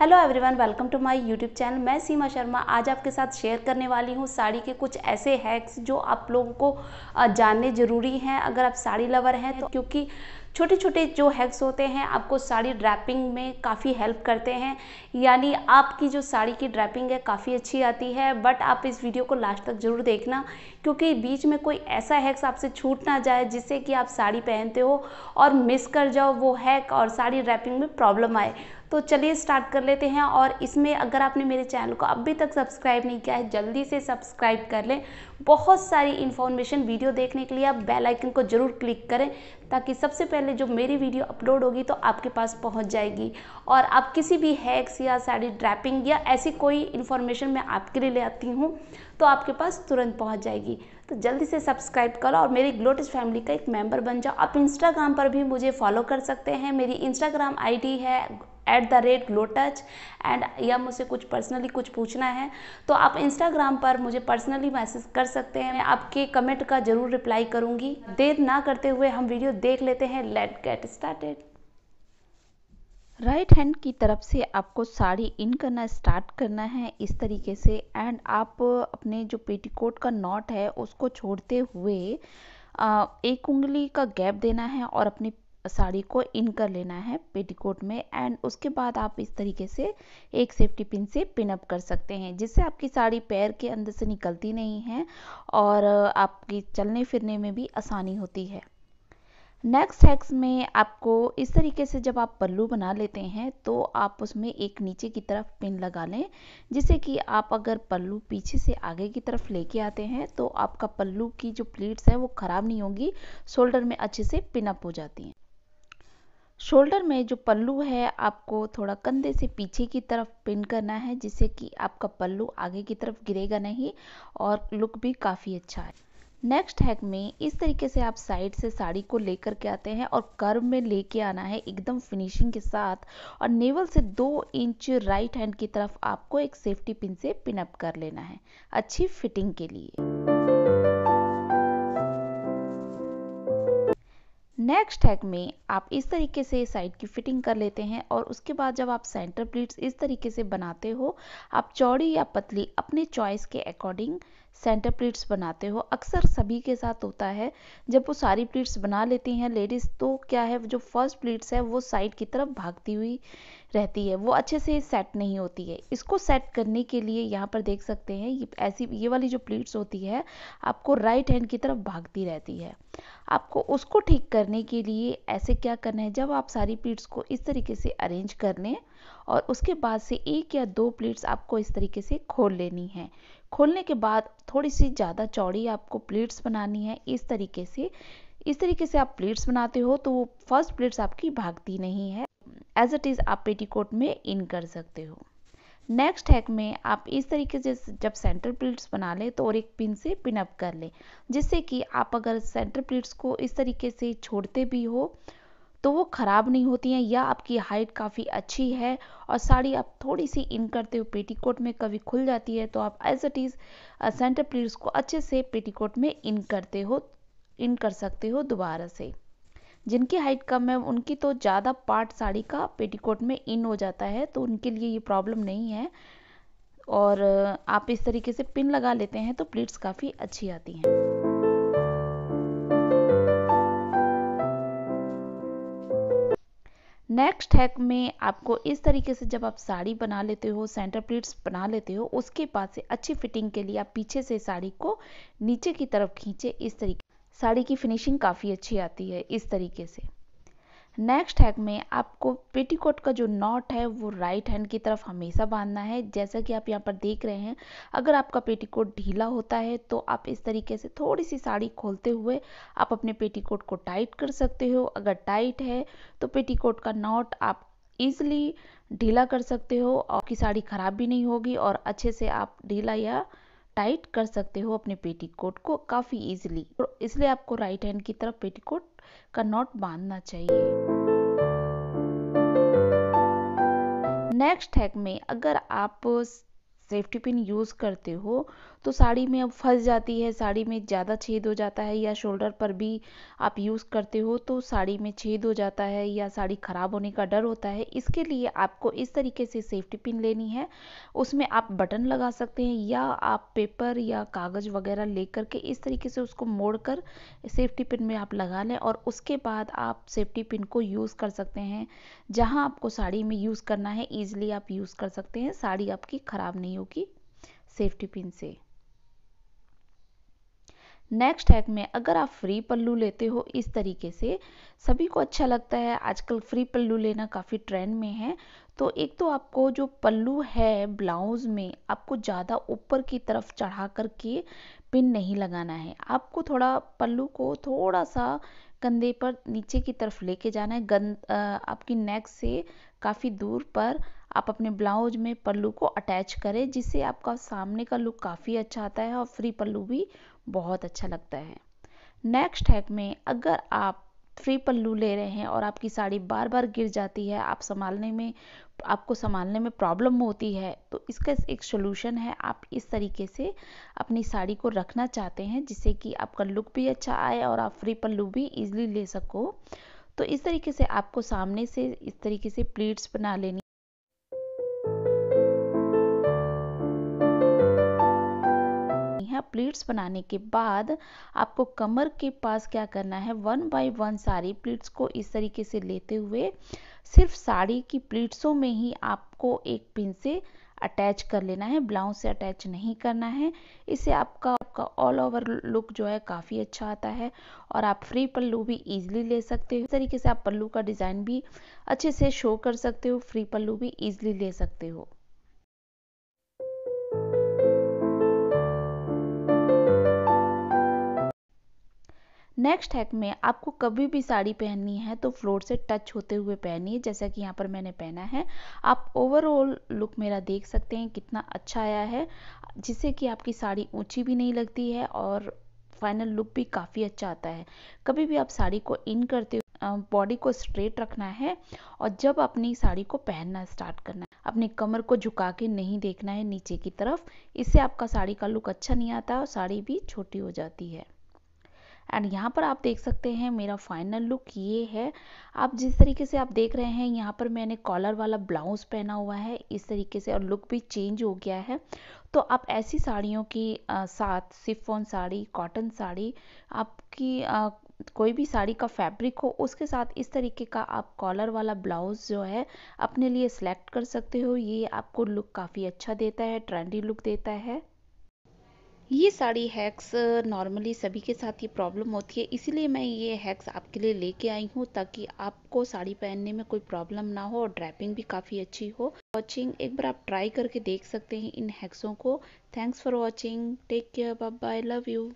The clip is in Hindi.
hello everyone welcome to my YouTube channel मैं सीमा शर्मा आज आपके साथ शेयर करने वाली हूँ साड़ी के कुछ ऐसे हैक्स जो आप लोगों को जानने ज़रूरी हैं अगर आप साड़ी लवर हैं तो क्योंकि छोटे छोटे जो हैक्स होते हैं आपको साड़ी ड्रैपिंग में काफ़ी हेल्प करते हैं यानी आपकी जो साड़ी की ड्रैपिंग है काफ़ी अच्छी आती है बट आप इस वीडियो को लास्ट तक ज़रूर देखना क्योंकि बीच में कोई ऐसा हैक्स आपसे छूट ना जाए जिससे कि आप साड़ी पहनते हो और मिस कर जाओ वो हैक और साड़ी ड्रैपिंग में प्रॉब्लम आए तो चलिए स्टार्ट कर लेते हैं और इसमें अगर आपने मेरे चैनल को अभी तक सब्सक्राइब नहीं किया है जल्दी से सब्सक्राइब कर लें बहुत सारी इन्फॉर्मेशन वीडियो देखने के लिए आप बेलाइकन को ज़रूर क्लिक करें ताकि सबसे पहले जो मेरी वीडियो अपलोड होगी तो आपके पास पहुंच जाएगी और आप किसी भी हैक्स या साड़ी ड्रैपिंग या ऐसी कोई इन्फॉर्मेशन मैं आपके लिए ले आती हूँ तो आपके पास तुरंत पहुंच जाएगी तो जल्दी से सब्सक्राइब करो और मेरी ग्लोटिस फैमिली का एक मेंबर बन जाओ आप इंस्टाग्राम पर भी मुझे फॉलो कर सकते हैं मेरी इंस्टाग्राम आईडी है at the rate touch and या मुझसे कुछ पर्सनली कुछ पूछना है तो आप इंस्टाग्राम पर मुझे पर्सनली मैसेज कर सकते हैं मैं आपके कमेंट का ज़रूर रिप्लाई करूंगी देर ना करते हुए हम वीडियो देख लेते हैं let get started right hand की तरफ से आपको साड़ी इन करना स्टार्ट करना है इस तरीके से एंड आप अपने जो पेटीकोट का नॉट है उसको छोड़ते हुए एक उंगली का गैप देना है और अपनी साड़ी को इन कर लेना है पेटीकोट में एंड उसके बाद आप इस तरीके से एक सेफ्टी पिन से पिन अप कर सकते हैं जिससे आपकी साड़ी पैर के अंदर से निकलती नहीं है और आपकी चलने फिरने में भी आसानी होती है नेक्स्ट हैक्स में आपको इस तरीके से जब आप पल्लू बना लेते हैं तो आप उसमें एक नीचे की तरफ पिन लगा लें जिससे कि आप अगर पल्लू पीछे से आगे की तरफ लेके आते हैं तो आपका पल्लू की जो प्लीट्स है वो ख़राब नहीं होगी शोल्डर में अच्छे से पिन अप हो जाती हैं शोल्डर में जो पल्लू है आपको थोड़ा कंधे से पीछे की तरफ पिन करना है जिससे कि आपका पल्लू आगे की तरफ गिरेगा नहीं और लुक भी काफ़ी अच्छा है नेक्स्ट हैक में इस तरीके से आप साइड से साड़ी को लेकर के आते हैं और कर्व में लेके आना है एकदम फिनिशिंग के साथ और नेवल से दो इंच राइट हैंड की तरफ आपको एक सेफ्टी पिन से पिनअप कर लेना है अच्छी फिटिंग के लिए नेक्स्ट हैक में आप इस तरीके से साइड की फिटिंग कर लेते हैं और उसके बाद जब आप सेंटर प्लीट्स इस तरीके से बनाते हो आप चौड़ी या पतली अपने चॉइस के अकॉर्डिंग सेंटर प्लीट्स बनाते हो अक्सर सभी के साथ होता है जब वो सारी प्लीट्स बना लेती हैं लेडीज़ तो क्या है जो फर्स्ट प्लीट्स है वो साइड की तरफ भागती हुई रहती है वो अच्छे से सेट नहीं होती है इसको सेट करने के लिए यहाँ पर देख सकते हैं ये ऐसी ये वाली जो प्लीट्स होती है आपको राइट हैंड की तरफ भागती रहती है आपको उसको ठीक करने के लिए ऐसे क्या करना है जब आप सारी प्लीट्स को इस तरीके से अरेंज कर लें और उसके बाद से एक या दो प्लेट्स आपको इस तरीके से खोल लेनी है खोलने के बाद थोड़ी सी ज़्यादा चौड़ी आपको प्लेट्स बनानी है इस तरीके से इस तरीके से आप प्लेट्स बनाते हो तो वो फर्स्ट प्लेट्स आपकी भागती नहीं है एज इट इज़ आप पेटीकोट में इन कर सकते हो नेक्स्ट हैक में आप इस तरीके से जब सेंटर प्लेट्स बना लें तो और एक पिन से पिन अप कर लें जिससे कि आप अगर सेंटर प्लेट्स को इस तरीके से छोड़ते भी हो तो वो ख़राब नहीं होती हैं या आपकी हाइट काफ़ी अच्छी है और साड़ी आप थोड़ी सी इन करते हुए पेटीकोट में कभी खुल जाती है तो आप as it is centre pleats को अच्छे से पेटीकोट में इन करते हो इन कर सकते हो दोबारा से जिनकी हाइट कम है उनकी तो ज़्यादा पार्ट साड़ी का पेटीकोट में इन हो जाता है तो उनके लिए ये प्रॉब्लम नहीं है और आप इस तरीके से पिन लगा लेते हैं तो प्लीट्स काफ़ी अच्छी आती हैं नेक्स्ट हैक में आपको इस तरीके से जब आप साड़ी बना लेते हो सेंटर प्लीट्स बना लेते हो उसके बाद से अच्छी फिटिंग के लिए आप पीछे से साड़ी को नीचे की तरफ खींचे इस तरीके साड़ी की फिनिशिंग काफ़ी अच्छी आती है इस तरीके से नेक्स्ट हैक में आपको पेटीकोट का जो नॉट है वो राइट हैंड की तरफ हमेशा बांधना है जैसा कि आप यहाँ पर देख रहे हैं अगर आपका पेटीकोट ढीला होता है तो आप इस तरीके से थोड़ी सी साड़ी खोलते हुए आप अपने पेटीकोट को टाइट कर सकते हो अगर टाइट है तो पेटीकोट का नॉट आप ईजिली ढीला कर सकते हो और की साड़ी खराब भी नहीं होगी और अच्छे से आप ढीला या टाइट कर सकते हो अपने पेटीकोट को काफ़ी इजिली तो इसलिए आपको राइट हैंड की तरफ पेटीकोट का नॉट बांधना चाहिए नेक्स्ट हैक में अगर आप सेफ्टी पिन यूज़ करते हो तो साड़ी में अब फंस जाती है साड़ी में ज़्यादा छेद हो जाता है या शोल्डर पर भी आप यूज़ करते हो तो साड़ी में छेद हो जाता है या साड़ी ख़राब होने का डर होता है इसके लिए आपको इस तरीके से सेफ्टी पिन लेनी है उसमें आप बटन लगा सकते हैं या आप पेपर या कागज़ वगैरह ले करके इस तरीके से उसको मोड़ कर सेफ्टी पिन में आप लगा लें और उसके बाद आप सेफ्टी पिन को यूज़ कर सकते हैं जहाँ आपको साड़ी में यूज़ करना है ईजिली आप यूज़ कर सकते हैं साड़ी आपकी ख़राब नहीं नहीं होगी सेफ्टी पिन से नेक्स्ट हैक में अगर आप फ्री पल्लू लेते हो इस तरीके से सभी को अच्छा लगता है आजकल फ्री पल्लू लेना काफ़ी ट्रेंड में है तो एक तो आपको जो पल्लू है ब्लाउज में आपको ज़्यादा ऊपर की तरफ चढ़ा करके पिन नहीं लगाना है आपको थोड़ा पल्लू को थोड़ा सा कंधे पर नीचे की तरफ लेके जाना है गंद आपकी नेक से काफ़ी दूर पर आप अपने ब्लाउज में पल्लू को अटैच करें जिससे आपका सामने का लुक काफ़ी अच्छा आता है और फ्री पल्लू भी बहुत अच्छा लगता है नेक्स्ट हैक में अगर आप फ्री पल्लू ले रहे हैं और आपकी साड़ी बार बार गिर जाती है आप संभालने में आपको संभालने में प्रॉब्लम होती है तो इसका एक सोल्यूशन है आप इस तरीके से अपनी साड़ी को रखना चाहते हैं जिससे कि आपका लुक भी अच्छा आए और आप फ्री पल्लू भी ईजिली ले सको तो इस तरीके से आपको सामने से इस तरीके से प्लीट्स बना लेनी है प्लीट्स बनाने के बाद आपको कमर के पास क्या करना है वन बाय वन सारी प्लीट्स को इस तरीके से लेते हुए सिर्फ साड़ी की प्लीट्सों में ही आपको एक पिन से अटैच कर लेना है ब्लाउज से अटैच नहीं करना है इससे आपका आपका ऑल ओवर लुक जो है काफ़ी अच्छा आता है और आप फ्री पल्लू भी इजीली ले सकते हो इस तरीके से आप पल्लू का डिज़ाइन भी अच्छे से शो कर सकते हो फ्री पल्लू भी इजीली ले सकते हो नेक्स्ट हैक में आपको कभी भी साड़ी पहननी है तो फ्लोर से टच होते हुए पहनिए जैसा कि यहाँ पर मैंने पहना है आप ओवरऑल लुक मेरा देख सकते हैं कितना अच्छा आया है जिससे कि आपकी साड़ी ऊंची भी नहीं लगती है और फाइनल लुक भी काफ़ी अच्छा आता है कभी भी आप साड़ी को इन करते बॉडी को स्ट्रेट रखना है और जब अपनी साड़ी को पहनना स्टार्ट करना है अपनी कमर को झुका के नहीं देखना है नीचे की तरफ इससे आपका साड़ी का लुक अच्छा नहीं आता और साड़ी भी छोटी हो जाती है एंड यहाँ पर आप देख सकते हैं मेरा फाइनल लुक ये है आप जिस तरीके से आप देख रहे हैं यहाँ पर मैंने कॉलर वाला ब्लाउज पहना हुआ है इस तरीके से और लुक भी चेंज हो गया है तो आप ऐसी साड़ियों की साथ सिफोन साड़ी कॉटन साड़ी आपकी आ, कोई भी साड़ी का फैब्रिक हो उसके साथ इस तरीके का आप कॉलर वाला ब्लाउज़ जो है अपने लिए सिलेक्ट कर सकते हो ये आपको लुक काफ़ी अच्छा देता है ट्रेंडी लुक देता है ये साड़ी हैक्स नॉर्मली सभी के साथ ये प्रॉब्लम होती है इसीलिए मैं ये हैक्स आपके लिए लेके आई हूँ ताकि आपको साड़ी पहनने में कोई प्रॉब्लम ना हो और ड्रैपिंग भी काफ़ी अच्छी हो वॉचिंग एक बार आप ट्राई करके देख सकते हैं इन हैक्सों को thanks for watching take care bye love you